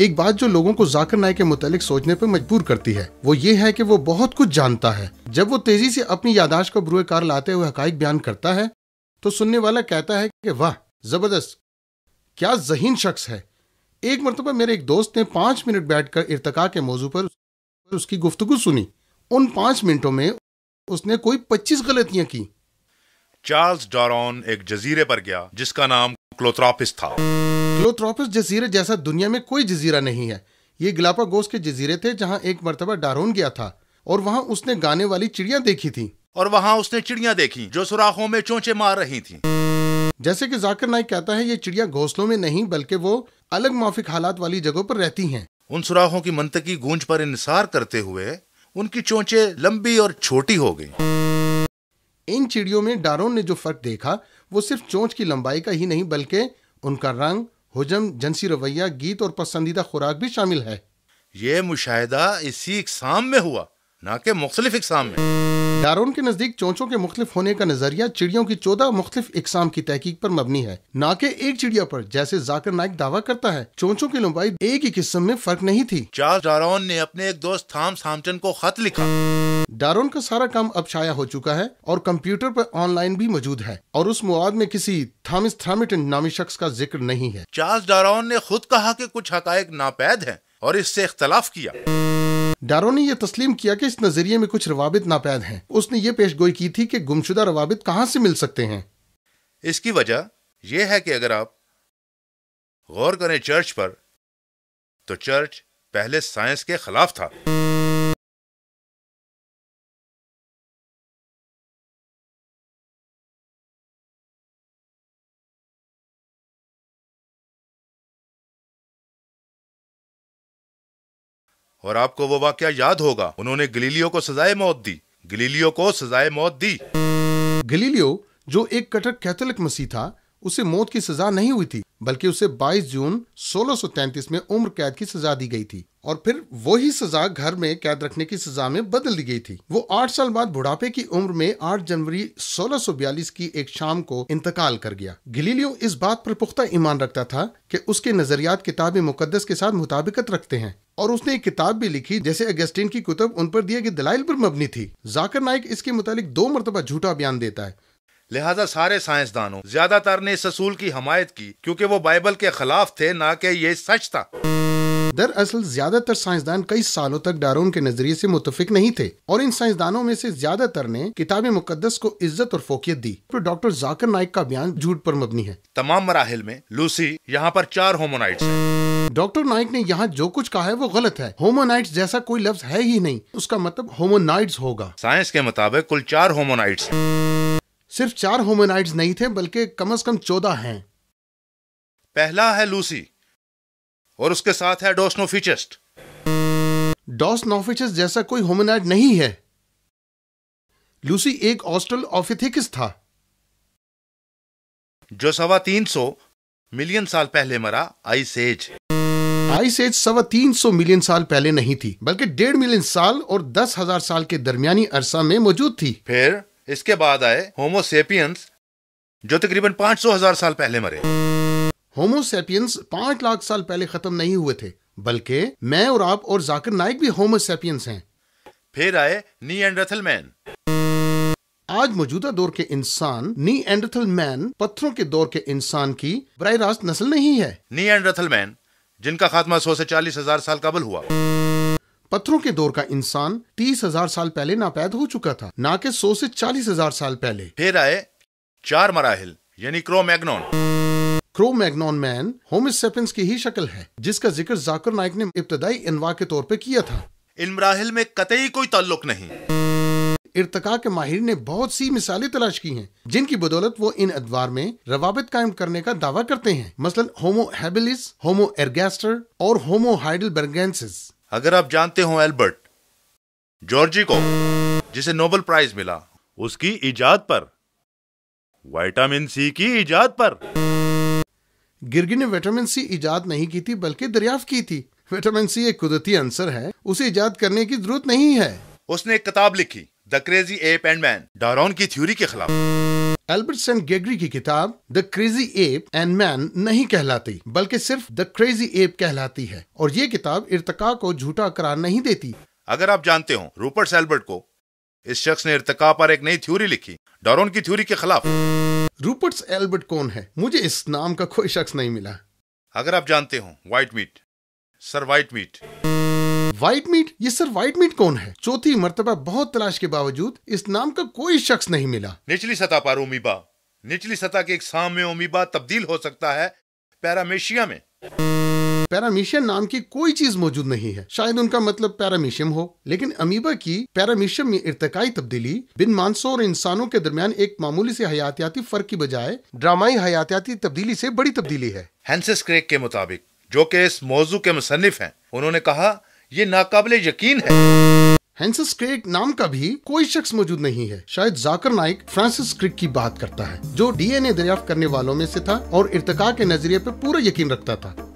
एक बात जो लोगों को जाकर नायक के मुतालिक सोचने पर मजबूर करती है वो ये है कि वो बहुत कुछ जानता है जब वो तेजी से अपनी यादाश्त को बुरे कार लाते हुए हकाइक बयान करता है तो सुनने वाला कहता है कि वाह जबरदस्त क्या जहीन शख्स है एक मरतबा मेरे एक दोस्त ने पांच मिनट बैठकर इरतका के मौजू पर उसकी गुफ्तगु सुनी उन पांच मिनटों में उसने कोई पच्चीस गलतियां की चार्ल्स डॉरॉन एक जजीरे पर गया जिसका नाम क्लोथ्रॉपिस था क्लोथ्रॉपिस जजीरे जैसा दुनिया में कोई जजीरा नहीं है ये गलापागोस के जजीरे थे जहाँ एक मरतबा डारोन गया था और वहाँ उसने गाने वाली चिड़िया देखी थी और वहाँ उसने चिड़िया देखी जो सुराखों में चोचे मार रही थी जैसे कि जाकिर नाइक कहता है ये चिड़िया घोंसलों में नहीं बल्कि वो अलग माफिक हालात वाली जगहों पर रहती हैं। उन सुराखों की मनतकी गूंज पर इंसार करते हुए उनकी चोंचे लंबी और छोटी हो गई इन चिड़ियों में डारोन ने जो फर्क देखा वो सिर्फ चोंच की लंबाई का ही नहीं बल्कि उनका रंग हजम जंसी रवैया गीत और पसंदीदा खुराक भी शामिल है ये मुशाहिदा इसी इकसाम में हुआ ना कि मुख्तलिफ इकसाम में दारून के नजदीक चोंचों के मुख्तलिफ होने का नजरिया चिड़ियों की चौदह मुख्तलिफ इकसाम की तहकीक पर मबनी है ना के एक चिड़िया पर जैसे जाकर नाइक दावा करता है चोंचों की लंबाई एक ही किस्म में फर्क नहीं थी चार डारोन ने अपने एक दोस्त थाम सामचन को खत लिखा डारोन का सारा काम अब शाया हो चुका है और कंप्यूटर पर ऑनलाइन भी मौजूद है और उस मुआद में किसी थामिस थामिटन नामी शख्स का जिक्र नहीं है चार्ल्स डारोन ने खुद कहा कि कुछ हकायक नापैद हैं और इससे इख्तलाफ किया डारो ने यह तस्लीम किया कि इस नजरिए में कुछ रवाबित नापैद हैं उसने ये पेश गोई की थी कि गुमशुदा रवाबित कहाँ से मिल सकते हैं इसकी वजह यह है कि अगर आप गौर करें चर्च पर तो चर्च पहले साइंस के खिलाफ था और आपको वो वाक्य याद होगा उन्होंने गलीलियो को सजाए मौत दी गलीलियो को सजाए मौत दी गलीलियो जो एक कटक कैथोलिक मसीह था उसे मौत की सजा नहीं हुई थी बल्कि उसे 22 जून 1633 में उम्र कैद की सजा दी गई थी और फिर वही सजा घर में कैद रखने की सजा में बदल दी गई थी वो आठ साल बाद बुढ़ापे की उम्र में 8 जनवरी 1642 की एक शाम को इंतकाल कर गया गिलीलियो इस बात पर पुख्ता ईमान रखता था कि उसके नजरियात किताब मुकदस के साथ मुताबिकत रखते हैं और उसने एक किताब भी लिखी जैसे अगस्टिन की कुतब उन पर दिए गए दलाइल पर मबनी थी जाकर नाइक इसके मुतालिक दो मरतबा झूठा बयान देता है लिहाजा सारे साइंसदानों ज्यादातर ने इस असूल की हमायत की क्योंकि वो बाइबल के खिलाफ थे ना कि ये सच था दरअसल ज्यादातर साइंसदान कई सालों तक डारोन के नजरिए से मुतफिक नहीं थे और इन साइंसदानों में से ज्यादातर ने किताब मुकदस को इज्जत और फोकियत दी तो डॉक्टर जाकर नाइक का बयान झूठ पर मबनी है तमाम मराहल में लूसी यहाँ पर चार होमोनाइट्स डॉक्टर नाइक ने यहाँ जो कुछ कहा है वो गलत है होमोनाइट जैसा कोई लफ्ज है ही नहीं उसका मतलब होमोनाइट्स होगा साइंस के मुताबिक कुल चार होमोनाइट्स सिर्फ चार होमोनाइड्स नहीं थे बल्कि कम से कम चौदह हैं पहला है लूसी और उसके साथ है डोस्नोफिचेस्ट डॉसनोफिचस जैसा कोई होमोनाइड नहीं है लूसी एक ऑस्ट्रल ऑफिथिकस था जो सवा तीन सौ मिलियन साल पहले मरा आइस एज आइस एज सवा तीन सौ मिलियन साल पहले नहीं थी बल्कि डेढ़ मिलियन साल और दस हजार साल के दरमियानी अरसा में मौजूद थी फिर इसके बाद आए होमोसेपियंस जो तकरीबन पांच सौ हजार साल पहले मरे होमोसेपियंस पांच लाख साल पहले खत्म नहीं हुए थे बल्कि मैं और आप और जाकिर नायक भी होमोसेपियंस हैं फिर आए नी एंडल मैन आज मौजूदा दौर के इंसान नी एंडल मैन पत्थरों के दौर के इंसान की बरह रास्त नस्ल नहीं है नी एंडल मैन जिनका खात्मा सौ से चालीस हजार साल कबल हुआ पत्थरों के दौर का इंसान तीस हजार साल पहले नापैद हो चुका था ना के सौ से चालीस हजार साल पहले फिर आए चार मराहिल यानी क्रोमैग्नॉन क्रो मैग्नॉन मैन होमिस की ही शक्ल है जिसका जिक्र जाकर नाइक ने इब्तदाई इनवा के तौर पर किया था इन मराहल में कतई कोई ताल्लुक नहीं इर्तका के माहिर ने बहुत सी मिसालें तलाश की हैं जिनकी बदौलत वो इन अदवार में रवाबित कायम करने का दावा करते हैं मसलन होमो हैबिलिस होमो एर्गेस्टर और होमो हाइडल बर्गेंसिस अगर आप जानते हो एल्बर्ट जॉर्जी को जिसे नोबल प्राइज मिला उसकी इजाद पर वाइटामिन सी की इजाद पर गिरगी ने विटामिन सी इजाद नहीं की थी बल्कि दरियाफ्त की थी विटामिन सी एक कुदरती अंसर है उसे इजाद करने की जरूरत नहीं है उसने एक किताब लिखी the crazy ape and man Darwin की थ्योरी के खिलाफ एल्बर्ट एल्बर्टसन गेगरी की किताब the crazy ape and man नहीं कहलाती बल्कि सिर्फ द क्रेजी एप कहलाती है और ये किताब इर्तका को झूठा करार नहीं देती अगर आप जानते हो रूपर्ट एल्बर्ट को इस शख्स ने इर्तका पर एक नई थ्योरी लिखी डॉरोन की थ्योरी के खिलाफ रूपर्ट एल्बर्ट कौन है मुझे इस नाम का कोई शख्स नहीं मिला अगर आप जानते हो white meat sir white meat white meat ये सर व्हाइट मीट कौन है चौथी मरतबा बहुत तलाश के बावजूद इस नाम का कोई शख्स नहीं मिला निचली सतह पर उमीबा निचली सतह के एक साम्य उमीबा तब्दील हो सकता है पैरामेशिया में पैरामीशियम नाम की कोई चीज मौजूद नहीं है शायद उनका मतलब पैरामीशियम हो लेकिन अमीबा की पैरामीशियम में इरतकाई तब्दीली बिन मानसों और इंसानों के दरमियान एक मामूली से हयातियाती फर्क की बजाय ड्रामाई हयातियाती तब्दीली से बड़ी तब्दीली है हैंसेस क्रेक के मुताबिक जो के इस मौजू के मुसनफ हैं उन्होंने कहा ये नाकाबले यकीन है हैंसेस क्रेक नाम का भी कोई शख्स मौजूद नहीं है शायद जाकर नाइक फ्रांसिस क्रिक की बात करता है जो डीएनए एन करने वालों में से था और इरतका के नजरिए पर पूरा यकीन रखता था